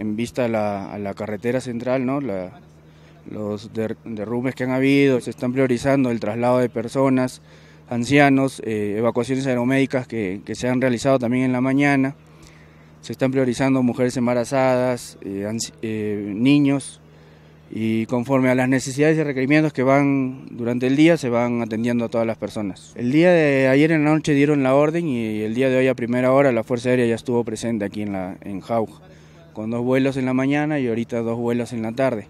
en vista a la, carretera central, ¿no? La, los derrumbes que han habido, se están priorizando el traslado de personas, ancianos, eh, evacuaciones aeromédicas que, se han realizado también en la mañana, se están priorizando mujeres embarazadas, eh, eh, niños, y conforme a las necesidades y requerimientos que van durante el día, se van atendiendo a todas las personas. El día de ayer en la noche dieron la orden y el día de hoy a primera hora la Fuerza Aérea ya estuvo presente aquí en, la, en Jauja con dos vuelos en la mañana y ahorita dos vuelos en la tarde.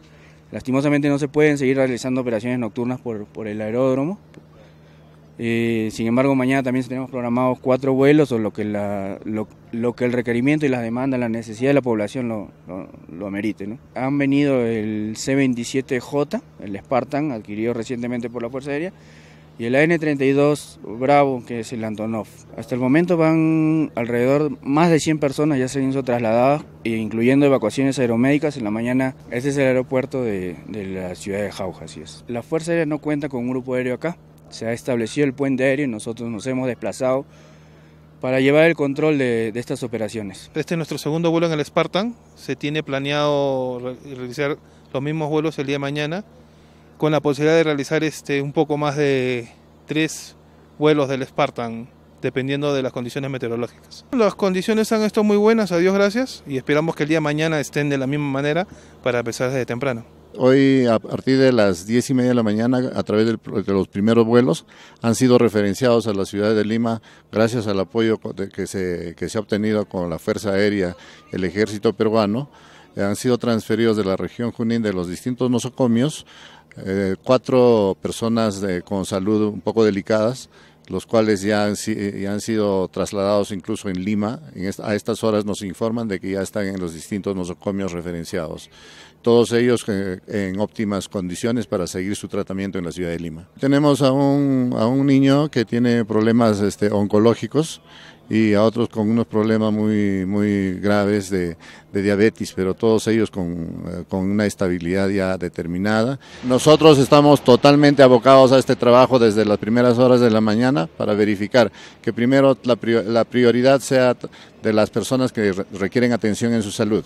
Lastimosamente no se pueden seguir realizando operaciones nocturnas por, por el aeródromo. Eh, sin embargo, mañana también tenemos programados cuatro vuelos o lo que, la, lo, que el requerimiento y las demandas, la necesidad de la población lo, lo, lo amerite. ¿no? Han venido el C-27J, el Spartan, adquirido recientemente por la Fuerza Aérea, y el AN-32 Bravo, que es el Antonov. Hasta el momento van alrededor más de 100 personas ya se han sido trasladadas, e incluyendo evacuaciones aeromédicas. En la mañana, este es el aeropuerto de, la ciudad de Jauja, así es. La Fuerza Aérea no cuenta con un grupo aéreo acá. Se ha establecido el puente aéreo y nosotros nos hemos desplazado para llevar el control de, de estas operaciones. Este es nuestro segundo vuelo en el Spartan. Se tiene planeado realizar los mismos vuelos el día de mañana con la posibilidad de realizar este, un poco más de tres vuelos del Spartan, dependiendo de las condiciones meteorológicas. Las condiciones han estado muy buenas, a Dios gracias, y esperamos que el día de mañana estén de la misma manera para empezar desde temprano. Hoy, a partir de las 10 y media de la mañana, a través de los primeros vuelos, han sido referenciados a la ciudad de Lima gracias al apoyo que se, que se ha obtenido con la Fuerza Aérea, el Ejército Peruano. Eh, han sido transferidos de la región Junín de los distintos nosocomios eh, cuatro personas eh, con salud un poco delicadas, los cuales ya han, eh, sido trasladados incluso en Lima. En a estas horas nos informan de que ya están en los distintos nosocomios referenciados. Todos ellos en óptimas condiciones para seguir su tratamiento en la ciudad de Lima. Tenemos a un, a un niño que tiene problemas este, oncológicos y a otros con unos problemas muy, muy graves de, diabetes, pero todos ellos eh, con, una estabilidad ya determinada. Nosotros estamos totalmente abocados a este trabajo desde las primeras horas de la mañana para verificar que primero la, la prioridad sea de las personas que requieren atención en su salud.